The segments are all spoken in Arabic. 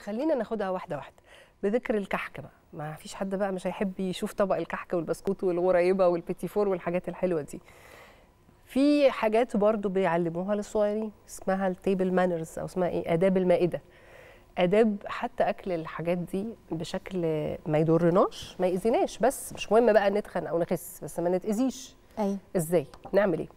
خلينا ناخدها واحده واحده بذكر الكحك بقى ما فيش حد بقى مش هيحب يشوف طبق الكحك والبسكوت والغريبه والبيتي فور والحاجات الحلوه دي في حاجات برضو بيعلموها للصغيرين اسمها التيبل مانرز او اسمها ايه اداب المائده اداب حتى اكل الحاجات دي بشكل ما يضرناش ما يأذيناش بس مش مهم بقى نتخن او نخس بس ما نتاذيش ايوه ازاي نعمل ايه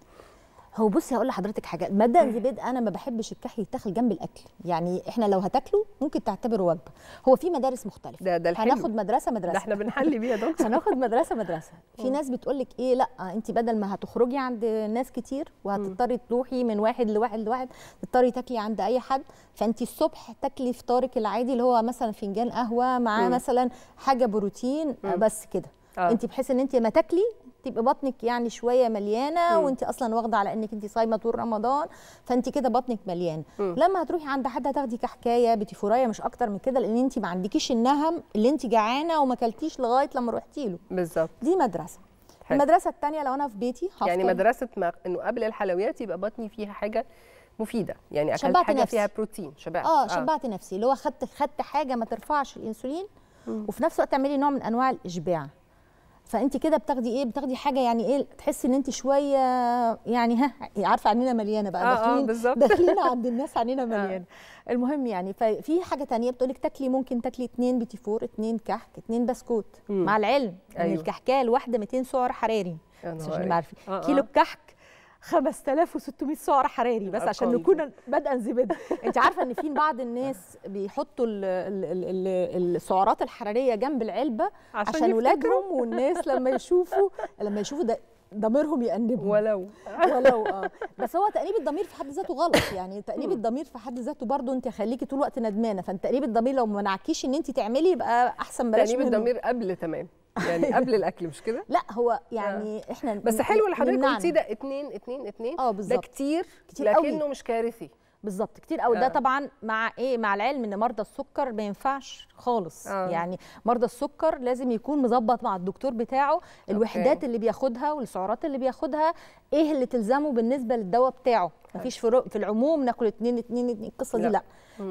هو بصي هقول لحضرتك حاجه مبدا ذي انا ما بحبش الكحل يتاخد جنب الاكل يعني احنا لو هتاكله ممكن تعتبره وجبه هو في مدارس مختلفه ده ده الحلو. هناخد مدرسه مدرسه ده احنا بنحل بيها دكتور هناخد مدرسه مدرسه في اه. ناس بتقول لك ايه لا انت بدل ما هتخرجي عند ناس كتير وهتضطري تروحي من واحد لواحد لواحد تضطري تاكلي عند اي حد فانت الصبح تاكلي فطارك العادي اللي هو مثلا فنجان قهوه مع مثلا حاجه بروتين بس كده آه. انت بحيث ان انت ما تاكلي تبقى بطنك يعني شويه مليانه وانت اصلا واخده على انك انت صايمه طول رمضان فانت كده بطنك مليانه لما هتروحي عند حد هتاخدي كحكايه بتيفورايه مش اكتر من كده لان انت ما عندكيش النهم اللي انت جعانه وما كلتيش لغايه لما روحتي له بالظبط دي مدرسه حلو. المدرسه الثانيه لو انا في بيتي هفطر يعني مدرسه ما انه قبل الحلويات يبقى بطني فيها حاجه مفيده يعني اكلت حاجه نفسي. فيها بروتين شبعت آه،, اه شبعت نفسي اللي هو خدت خدت حاجه ما ترفعش الانسولين مم. وفي نفس الوقت تعملي نوع من انواع الاشباع فانت كده بتاخدي ايه بتاخدي حاجه يعني ايه تحسي ان انت شويه يعني ها عارفه عينينا مليانه بقى داخلين آه آه داخلين عند الناس عينينا آه. مليانه آه. المهم يعني ففي حاجه تانية بتقولك تاكلي ممكن تاكلي اتنين بيتي فور اتنين كحك اتنين بسكوت مم. مع العلم أيوه. ان الكحكايه الواحده 200 سعر حراري مش عارفه آه آه. كيلو آه. كحك 5600 سعر حراري بس عشان نكون بدءا زبده انت عارفه ان في بعض الناس بيحطوا السعرات الحراريه جنب العلبه عشان, عشان ولادهم والناس لما يشوفوا لما يشوفوا ده ضميرهم يأنبهم ولو ولو اه بس هو تأنيب الضمير في حد ذاته غلط يعني تأنيب الضمير في حد ذاته برضه انت خليكي طول الوقت ندمانه فانت تأنيب الضمير لو ما منعكيش ان انت تعملي يبقى احسن بلاش تأنيب الضمير قبل تمام يعني قبل الاكل مش كده لا هو آه. يعني آه. احنا بس حلو اللي حضرتك قلتيه ده اتنين اتنين اتنين اه بالظبط ده كتير, كتير لكنه قوي. مش كارثي بالظبط كتير قوي آه. ده طبعا مع ايه مع العلم ان مرضى السكر ما ينفعش خالص آه. يعني مرضى السكر لازم يكون مظبط مع الدكتور بتاعه الوحدات أوكي. اللي بياخدها والسعرات اللي بياخدها ايه اللي تلزمه بالنسبه للدواء بتاعه مفيش في, في العموم ناكل اتنين اتنين, اتنين القصه دي لا, لا.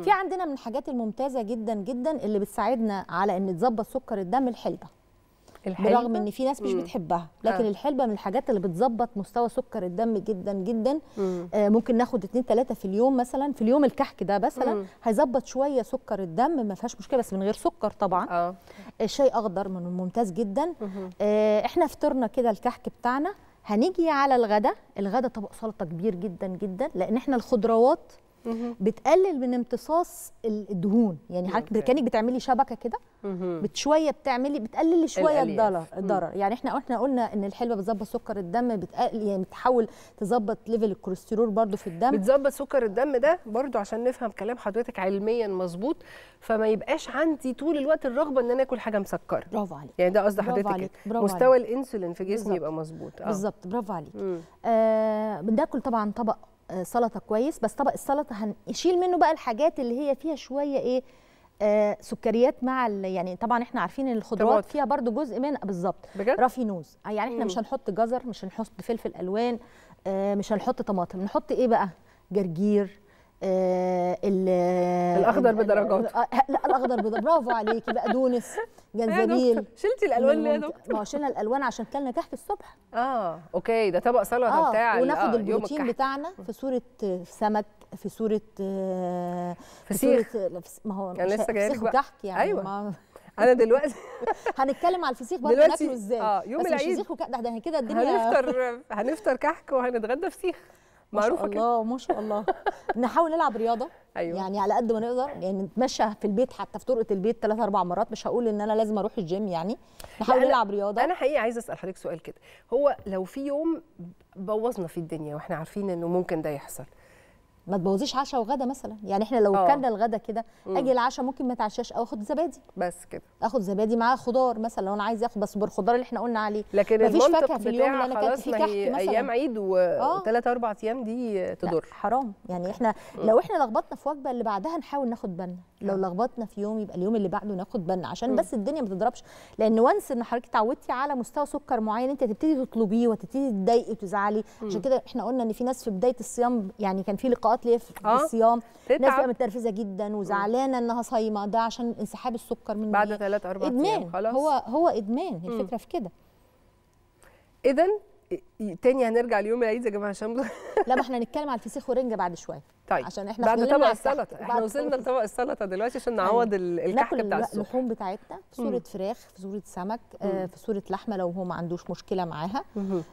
في عندنا من الحاجات الممتازه جدا جدا اللي بتساعدنا على ان تظبط سكر الدم الحلبه الحلبة؟ برغم ان في ناس مش مم. بتحبها لكن آه. الحلبه من الحاجات اللي بتظبط مستوى سكر الدم جدا جدا آه ممكن ناخد 2 3 في اليوم مثلا في اليوم الكحك ده مثلا هيظبط شويه سكر الدم ما فيهاش مشكله بس من غير سكر طبعا آه. الشاي شاي اخضر من ممتاز جدا آه احنا فطرنا كده الكحك بتاعنا هنيجي على الغدا الغدا طبق سلطه كبير جدا جدا لان احنا الخضروات بتقلل من امتصاص الدهون يعني حضرتك كانك بتعملي شبكه كده بتشويه بتعملي بتقلل شويه الضرر الضرر يعني احنا احنا قلنا ان الحلوه بتظبط سكر الدم بتقل يعني بتحاول تظبط ليفل الكوليسترول برضو في الدم بتظبط سكر الدم ده برضو عشان نفهم كلام حضرتك علميا مظبوط فما يبقاش عندي طول الوقت الرغبه ان انا اكل حاجه مسكره برافو عليك يعني ده قصد حضرتك يعني. مستوى الانسولين في جسمي يبقى مظبوط آه. بالظبط برافو عليك آه بناكل طبعا طبق آه، سلطه كويس بس طبق السلطه هنشيل منه بقى الحاجات اللي هي فيها شويه ايه آه سكريات مع يعني طبعا احنا عارفين ان الخضروات فيها برضو جزء من آه، بالظبط رافينوز آه، يعني احنا مم. مش هنحط جزر مش هنحط فلفل الوان آه مش هنحط طماطم نحط ايه بقى جرجير آه، الاخضر بدرجات آه، لا الاخضر بدرجات برافو عليكي بقدونس جنزبيل شلتي الالوان ليه يا دكتور؟ ما هو شلنا الالوان عشان كلنا تحت الصبح اه اوكي ده طبق سلطه آه. بتاع وناخد آه. البروتين بتاعنا في صوره سمك في صوره آه، فسيخ في صورة ما هو يعني لسه جاي لك يعني ايوه ما انا دلوقتي هنتكلم على الفسيخ برضه ناكله ازاي اه يوم العيد بس مش فسيخ وكحك ده احنا كده الدنيا هنفطر هنفطر كحك وهنتغدى فسيخ معروفه كده الله ما شاء الله نحاول نلعب رياضه أيوة. يعني على قد ما نقدر يعني نتمشى في البيت حتى في طرقه البيت ثلاث اربع مرات مش هقول ان انا لازم اروح الجيم يعني نحاول نلعب رياضه انا حقيقي عايزه اسال حضرتك سؤال كده هو لو في يوم بوظنا في الدنيا واحنا عارفين انه ممكن ده يحصل ما تبوظيش عشاء وغدا مثلا يعني احنا لو اكلنا آه. الغدا كده اجي العشاء ممكن ما اتعشاش او اخد زبادي بس كده اخد زبادي معاه خضار مثلا لو انا عايزه اخد بس بالخضار اللي احنا قلنا عليه لكن مفيش فاكهه في اليوم اللي انا كانت فيه كحك مثلا ايام عيد وثلاث آه. اربع ايام دي تضر حرام يعني احنا لو احنا لخبطنا في وجبه اللي بعدها نحاول ناخد بالنا لو نعم. لخبطنا في يوم يبقى اليوم اللي بعده ناخد بالنا عشان بس الدنيا ما تضربش لان وانس ان حضرتك اتعودتي على مستوى سكر معين انت تبتدي تطلبيه وتبتدي تضايقي وتزعلي عشان كده احنا قلنا ان في ناس في بدايه الصيام يعني كان في لقاءات ليا في آه. الصيام ناس بقى متنرفزه جدا وزعلانه انها صايمه ده عشان انسحاب السكر من بعد ثلاث إيه؟ اربع ادمان خلاص. هو هو ادمان الفكره مم. في كده اذا تاني هنرجع ليوم العيد يا جماعه عشان لا ما احنا هنتكلم على الفسيخ ورنجه بعد شويه طيب عشان احنا بعد طبق السلطه احنا وصلنا لطبق السلطه دلوقتي عشان طيب، نعوض يعني الكحك بتاع السوق اللحوم بتاعتنا في صوره فراخ في صوره سمك آه في صوره لحمه لو هو ما عندوش مشكله معاها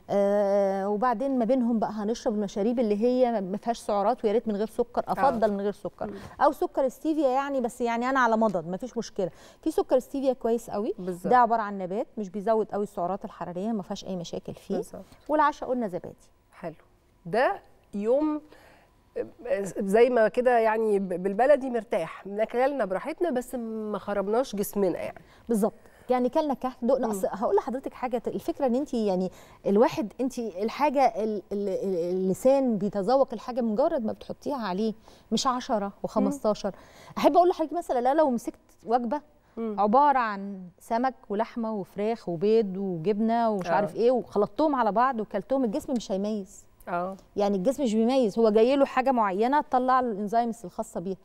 آه وبعدين ما بينهم بقى هنشرب المشاريب اللي هي ما فيهاش سعرات ويا ريت من غير سكر آه. افضل آه. من غير سكر او سكر ستيفيا يعني بس يعني انا على مضض ما فيش مشكله في سكر ستيفيا كويس قوي بالزبط. ده عباره عن نبات مش بيزود قوي السعرات الحراريه ما فيهاش اي مشاكل فيه بالزبط. والعشاء قلنا زبادي حلو ده يوم زي ما كده يعني بالبلدي مرتاح ناكلنا براحتنا بس ما خربناش جسمنا يعني بالظبط يعني كلنا كحك دقنا اصل هقول لحضرتك حاجه الفكره ان انت يعني الواحد انت الحاجه اللسان بيتذوق الحاجه مجرد ما بتحطيها عليه مش 10 و15 احب اقول لحضرتك مثلا لا لو مسكت وجبه مم. عباره عن سمك ولحمه وفراخ وبيض وجبنه ومش اه. عارف ايه وخلطتهم على بعض وكلتهم الجسم مش هيميز اه يعني الجسم مش بيميز هو جاي له حاجه معينه تطلع له الانزيمز الخاصه بيها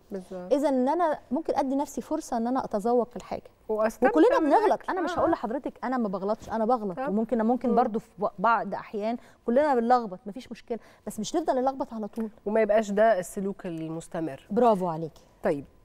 اذا ان انا ممكن ادي نفسي فرصه ان انا اتذوق الحاجه وكلنا بنغلط انا مش آه، هقول آه. لحضرتك انا ما بغلطش انا بغلط آه. وممكن ممكن برضو في بعض احيان كلنا بنلخبط مفيش مشكله بس مش نفضل نلخبط على طول وما يبقاش ده السلوك المستمر برافو عليكي طيب